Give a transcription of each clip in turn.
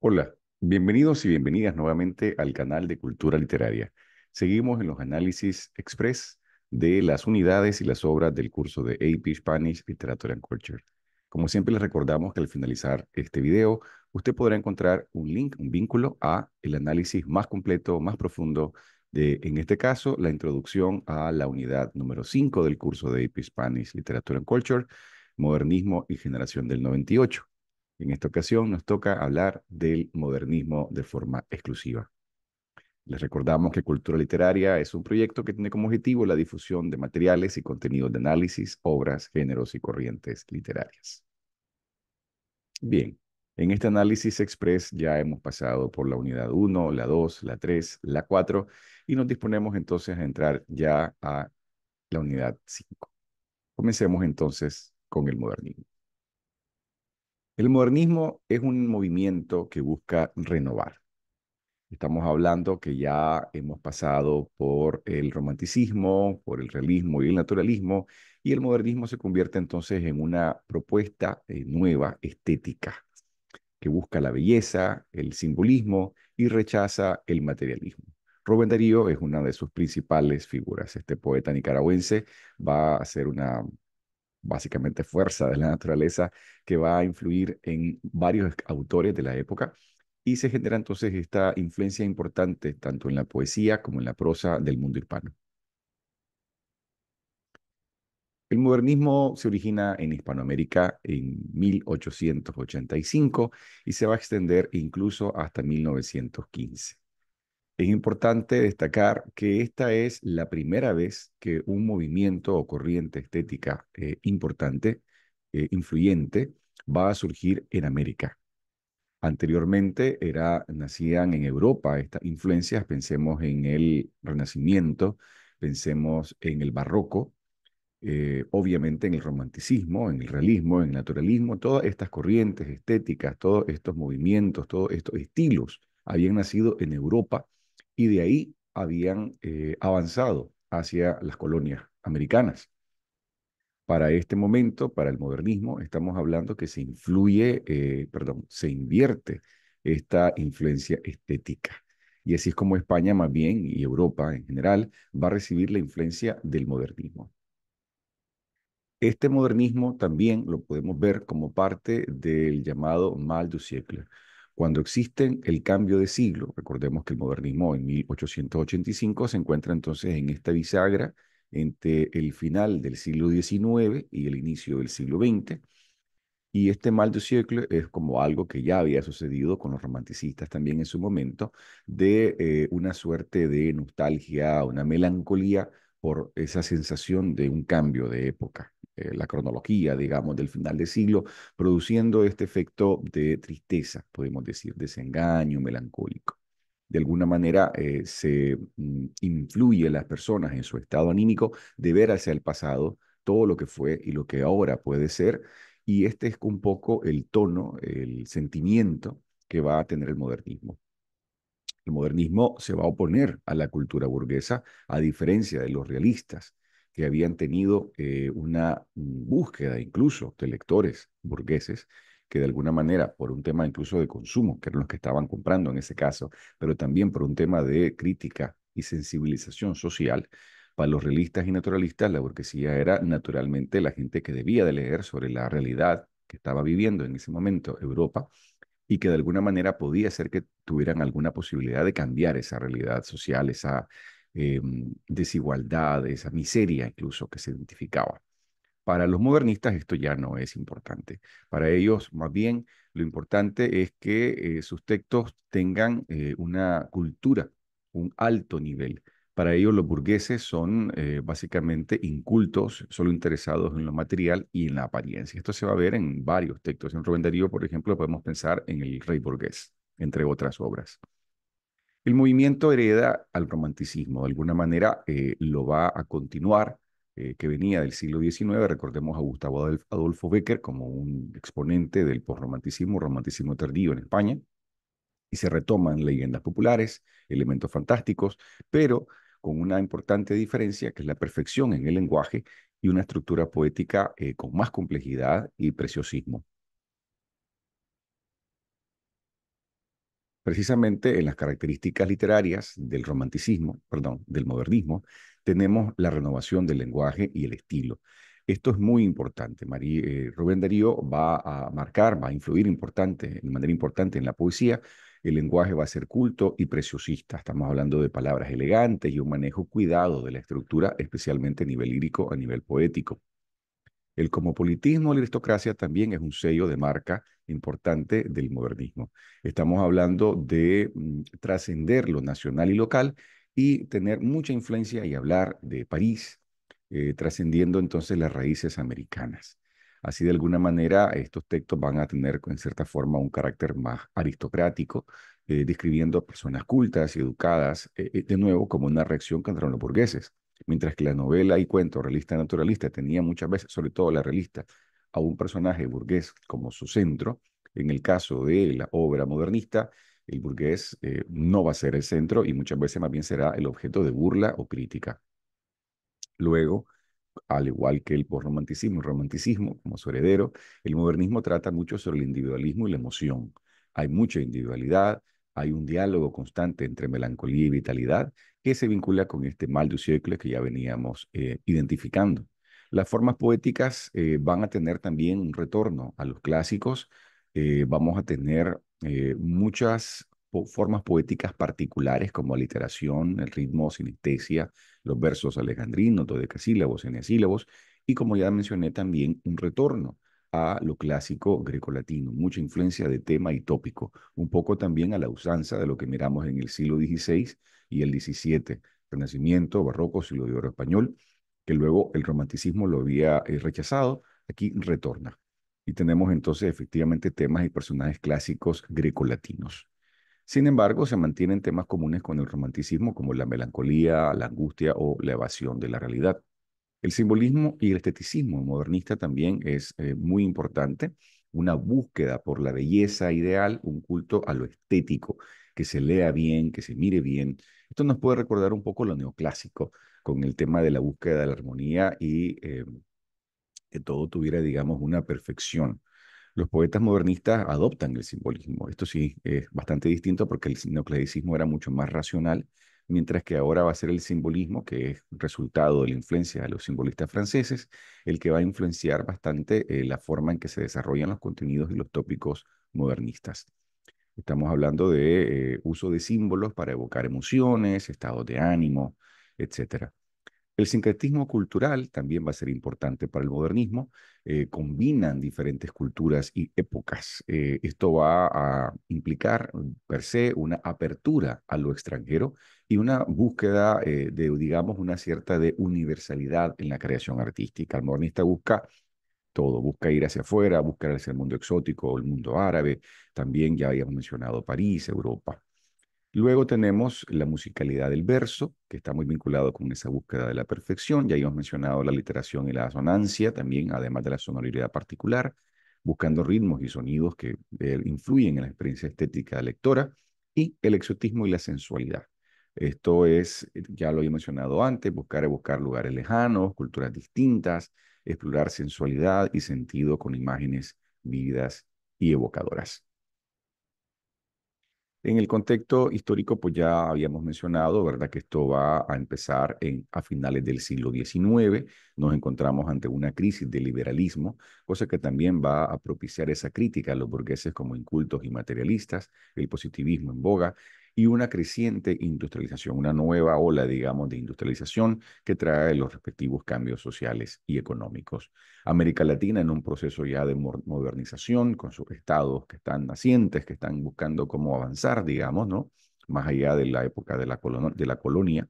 Hola, bienvenidos y bienvenidas nuevamente al canal de Cultura Literaria. Seguimos en los análisis express de las unidades y las obras del curso de AP Spanish Literature and Culture. Como siempre les recordamos que al finalizar este video, usted podrá encontrar un link, un vínculo a el análisis más completo, más profundo de, en este caso, la introducción a la unidad número 5 del curso de AP Spanish Literature and Culture, Modernismo y Generación del 98. En esta ocasión nos toca hablar del modernismo de forma exclusiva. Les recordamos que Cultura Literaria es un proyecto que tiene como objetivo la difusión de materiales y contenidos de análisis, obras, géneros y corrientes literarias. Bien, en este análisis express ya hemos pasado por la unidad 1, la 2, la 3, la 4 y nos disponemos entonces a entrar ya a la unidad 5. Comencemos entonces con el modernismo. El modernismo es un movimiento que busca renovar. Estamos hablando que ya hemos pasado por el romanticismo, por el realismo y el naturalismo, y el modernismo se convierte entonces en una propuesta eh, nueva, estética, que busca la belleza, el simbolismo y rechaza el materialismo. Rubén Darío es una de sus principales figuras. Este poeta nicaragüense va a ser una básicamente fuerza de la naturaleza que va a influir en varios autores de la época. Y se genera entonces esta influencia importante tanto en la poesía como en la prosa del mundo hispano. El modernismo se origina en Hispanoamérica en 1885 y se va a extender incluso hasta 1915. Es importante destacar que esta es la primera vez que un movimiento o corriente estética eh, importante, eh, influyente, va a surgir en América. Anteriormente era, nacían en Europa estas influencias, pensemos en el Renacimiento, pensemos en el Barroco, eh, obviamente en el romanticismo, en el realismo, en el naturalismo, todas estas corrientes estéticas, todos estos movimientos, todos estos estilos habían nacido en Europa y de ahí habían eh, avanzado hacia las colonias americanas. Para este momento, para el modernismo, estamos hablando que se influye, eh, perdón, se invierte esta influencia estética. Y así es como España más bien y Europa en general va a recibir la influencia del modernismo. Este modernismo también lo podemos ver como parte del llamado mal du siècle, cuando existen el cambio de siglo, recordemos que el modernismo en 1885 se encuentra entonces en esta bisagra entre el final del siglo XIX y el inicio del siglo XX. Y este mal de siglo es como algo que ya había sucedido con los romanticistas también en su momento, de eh, una suerte de nostalgia, una melancolía por esa sensación de un cambio de época. Eh, la cronología, digamos, del final del siglo, produciendo este efecto de tristeza, podemos decir, desengaño melancólico. De alguna manera eh, se mm, influye en las personas en su estado anímico de ver hacia el pasado todo lo que fue y lo que ahora puede ser, y este es un poco el tono, el sentimiento que va a tener el modernismo. El modernismo se va a oponer a la cultura burguesa, a diferencia de los realistas que habían tenido eh, una búsqueda incluso de lectores burgueses que de alguna manera, por un tema incluso de consumo, que eran los que estaban comprando en ese caso, pero también por un tema de crítica y sensibilización social, para los realistas y naturalistas la burguesía era naturalmente la gente que debía de leer sobre la realidad que estaba viviendo en ese momento Europa y que de alguna manera podía ser que tuvieran alguna posibilidad de cambiar esa realidad social, esa, Em, desigualdad, esa miseria incluso que se identificaba. Para los modernistas esto ya no es importante. Para ellos, más bien, lo importante es que eh, sus textos tengan eh, una cultura, un alto nivel. Para ellos los burgueses son eh, básicamente incultos, solo interesados en lo material y en la apariencia. Esto se va a ver en varios textos. En Rubén Darío, por ejemplo, podemos pensar en El Rey Burgués, entre otras obras. El movimiento hereda al romanticismo, de alguna manera eh, lo va a continuar, eh, que venía del siglo XIX, recordemos a Gustavo Adolfo Becker como un exponente del posromanticismo, romanticismo tardío en España, y se retoman leyendas populares, elementos fantásticos, pero con una importante diferencia que es la perfección en el lenguaje y una estructura poética eh, con más complejidad y preciosismo. Precisamente en las características literarias del romanticismo, perdón, del modernismo, tenemos la renovación del lenguaje y el estilo. Esto es muy importante. Eh, Rubén Darío va a marcar, va a influir importante, de manera importante en la poesía. El lenguaje va a ser culto y preciosista. Estamos hablando de palabras elegantes y un manejo cuidado de la estructura, especialmente a nivel lírico, a nivel poético. El cosmopolitismo la aristocracia también es un sello de marca importante del modernismo. Estamos hablando de mm, trascender lo nacional y local y tener mucha influencia y hablar de París, eh, trascendiendo entonces las raíces americanas. Así de alguna manera estos textos van a tener en cierta forma un carácter más aristocrático, eh, describiendo a personas cultas y educadas, eh, de nuevo como una reacción contra los burgueses. Mientras que la novela y cuento realista naturalista tenía muchas veces, sobre todo la realista, a un personaje burgués como su centro, en el caso de la obra modernista, el burgués eh, no va a ser el centro y muchas veces más bien será el objeto de burla o crítica. Luego, al igual que el postromanticismo y romanticismo como su heredero, el modernismo trata mucho sobre el individualismo y la emoción. Hay mucha individualidad, hay un diálogo constante entre melancolía y vitalidad que se vincula con este mal de siècle que ya veníamos eh, identificando. Las formas poéticas eh, van a tener también un retorno a los clásicos. Eh, vamos a tener muchas formas poéticas particulares como aliteración, el ritmo, sinestesia, los versos alejandrinos, dodecasílabos, enesílabos y como ya mencioné también, un retorno a lo clásico grecolatino, mucha influencia de tema y tópico, un poco también a la usanza de lo que miramos en el siglo XVI y el XVII, Renacimiento, Barroco, siglo de Oro español, que luego el romanticismo lo había eh, rechazado, aquí retorna. Y tenemos entonces efectivamente temas y personajes clásicos grecolatinos. Sin embargo, se mantienen temas comunes con el romanticismo como la melancolía, la angustia o la evasión de la realidad. El simbolismo y el esteticismo modernista también es eh, muy importante, una búsqueda por la belleza ideal, un culto a lo estético, que se lea bien, que se mire bien. Esto nos puede recordar un poco lo neoclásico, con el tema de la búsqueda de la armonía y eh, que todo tuviera, digamos, una perfección. Los poetas modernistas adoptan el simbolismo. Esto sí es bastante distinto porque el neoclasicismo era mucho más racional mientras que ahora va a ser el simbolismo, que es resultado de la influencia de los simbolistas franceses, el que va a influenciar bastante eh, la forma en que se desarrollan los contenidos y los tópicos modernistas. Estamos hablando de eh, uso de símbolos para evocar emociones, estados de ánimo, etc. El sincretismo cultural también va a ser importante para el modernismo. Eh, combinan diferentes culturas y épocas. Eh, esto va a implicar mm, per se una apertura a lo extranjero y una búsqueda eh, de, digamos, una cierta de universalidad en la creación artística. El modernista busca todo, busca ir hacia afuera, buscar hacia el mundo exótico, el mundo árabe, también ya habíamos mencionado París, Europa. Luego tenemos la musicalidad del verso, que está muy vinculado con esa búsqueda de la perfección. Ya hemos mencionado la literación y la asonancia, también además de la sonoridad particular, buscando ritmos y sonidos que eh, influyen en la experiencia estética de la lectora. Y el exotismo y la sensualidad. Esto es, eh, ya lo he mencionado antes, buscar y buscar lugares lejanos, culturas distintas, explorar sensualidad y sentido con imágenes vividas y evocadoras. En el contexto histórico, pues ya habíamos mencionado, ¿verdad?, que esto va a empezar en, a finales del siglo XIX. Nos encontramos ante una crisis de liberalismo, cosa que también va a propiciar esa crítica a los burgueses como incultos y materialistas, el positivismo en boga, y una creciente industrialización, una nueva ola, digamos, de industrialización que trae los respectivos cambios sociales y económicos. América Latina en un proceso ya de modernización con sus estados que están nacientes, que están buscando cómo avanzar, digamos, ¿no? Más allá de la época de de la colonia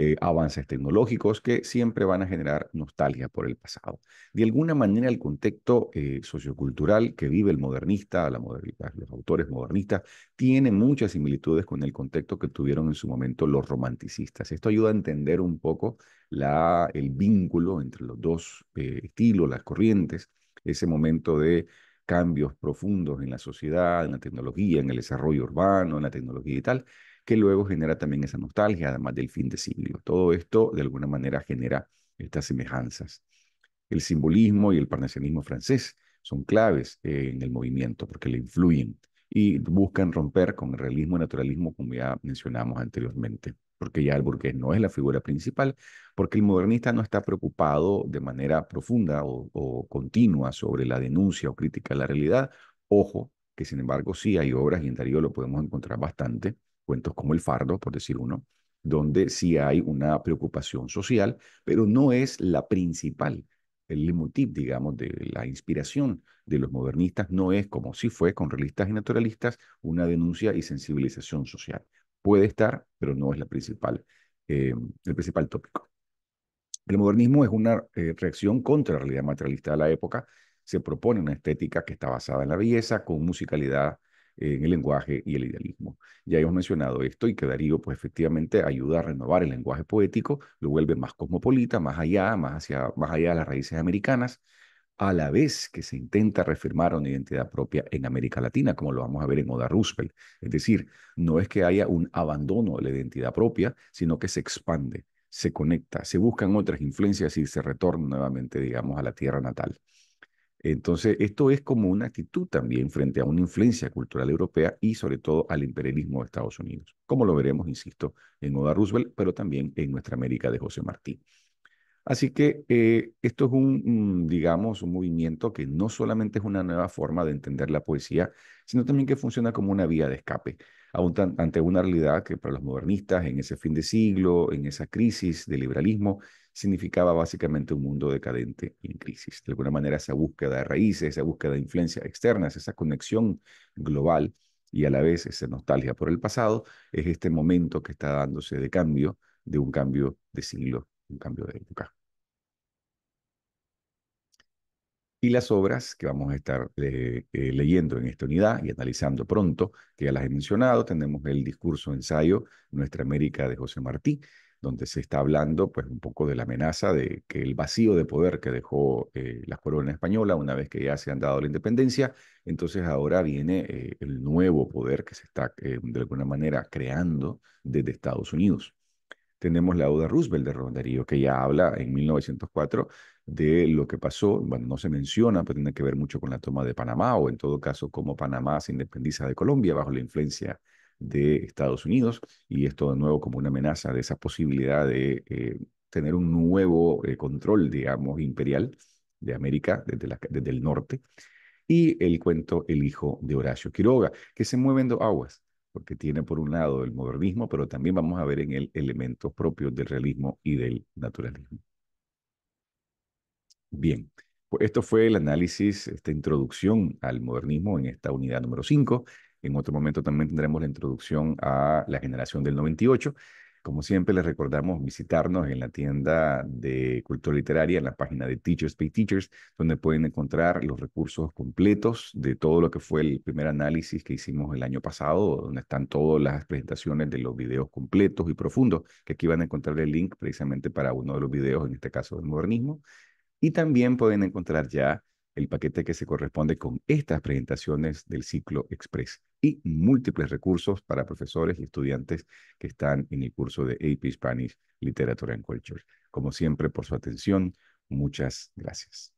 eh, avances tecnológicos que siempre van a generar nostalgia por el pasado. De alguna manera el contexto eh, sociocultural que vive el modernista, la modernidad, los autores modernistas, tiene muchas similitudes con el contexto que tuvieron en su momento los romanticistas. Esto ayuda a entender un poco el vínculo entre los dos eh, estilos, las corrientes, ese momento de cambios profundos en la sociedad, en la tecnología, en el desarrollo urbano, en la tecnología y tal, que luego genera también esa nostalgia, además del fin de siglo. Todo esto, de alguna manera, genera estas semejanzas. El simbolismo y el parnasianismo francés son claves eh, en el movimiento porque le influyen y buscan romper con el realismo y naturalismo, como ya mencionamos anteriormente, porque ya el burgués no es la figura principal, porque el modernista no está preocupado de manera profunda o, continua sobre la denuncia o crítica a la realidad. Ojo, que sin embargo sí hay obras, y en Darío lo podemos encontrar bastante, cuentos como El Fardo, por decir uno, donde sí hay una preocupación social, pero no es la principal. El motivo digamos, de la inspiración de los modernistas no es, como si fue con realistas y naturalistas, una denuncia y sensibilización social. Puede estar, pero no es la principal, eh, el principal tópico. El modernismo es una eh, reacción contra la realidad materialista de la época. Se propone una estética que está basada en la belleza, con musicalidad en el lenguaje y el idealismo. Ya hemos mencionado esto y que Darío, pues efectivamente, ayuda a renovar el lenguaje poético, lo vuelve más cosmopolita, más allá, más hacia, más allá de las raíces americanas, a la vez que se intenta reafirmar una identidad propia en América Latina, como lo vamos a ver en Oda Roosevelt. Es decir, no es que haya un abandono de la identidad propia, sino que se expande, se conecta, se buscan otras influencias y se retorna nuevamente, digamos, a la tierra natal. Entonces, esto es como una actitud también frente a una influencia cultural europea y sobre todo al imperialismo de Estados Unidos, como lo veremos, insisto, en Oda Roosevelt, pero también en nuestra América de José Martí. Así que eh, esto es un, mm, digamos, un movimiento que no solamente es una nueva forma de entender la poesía, sino también que funciona como una vía de escape ante una realidad que para los modernistas en ese fin de siglo, en esa crisis del liberalismo, significaba básicamente un mundo decadente en crisis. De alguna manera, esa búsqueda de raíces, esa búsqueda de influencias externas, esa conexión global y a la vez esa nostalgia por el pasado, es este momento que está dándose de cambio, de un cambio de siglo, un cambio de época. Y las obras que vamos a estar eh, eh, leyendo en esta unidad y analizando pronto, que ya las he mencionado, tenemos el discurso ensayo Nuestra América de José Martí, donde se está hablando pues un poco de la amenaza de que el vacío de poder que dejó eh, la corona española una vez que ya se han dado la independencia, entonces ahora viene eh, el nuevo poder que se está eh, de alguna manera creando desde Estados Unidos. Tenemos la Oda Roosevelt de rondarillo que ya habla en 1904 de lo que pasó, bueno, no se menciona, pero tiene que ver mucho con la toma de Panamá, o en todo caso, como Panamá se independiza de Colombia bajo la influencia de Estados Unidos y esto de nuevo como una amenaza de esa posibilidad de eh, tener un nuevo eh, control, digamos, imperial de América desde, la, desde el norte y el cuento El hijo de Horacio Quiroga, que se mueven dos aguas, porque tiene por un lado el modernismo, pero también vamos a ver en él elementos propios del realismo y del naturalismo. Bien, pues esto fue el análisis, esta introducción al modernismo en esta unidad número 5. En otro momento también tendremos la introducción a la generación del 98. Como siempre, les recordamos visitarnos en la tienda de cultura literaria, en la página de Teachers Pay Teachers, donde pueden encontrar los recursos completos de todo lo que fue el primer análisis que hicimos el año pasado, donde están todas las presentaciones de los videos completos y profundos, que aquí van a encontrar el link precisamente para uno de los videos, en este caso del modernismo. Y también pueden encontrar ya el paquete que se corresponde con estas presentaciones del ciclo Express y múltiples recursos para profesores y estudiantes que están en el curso de AP Spanish Literature and Culture. Como siempre, por su atención, muchas gracias.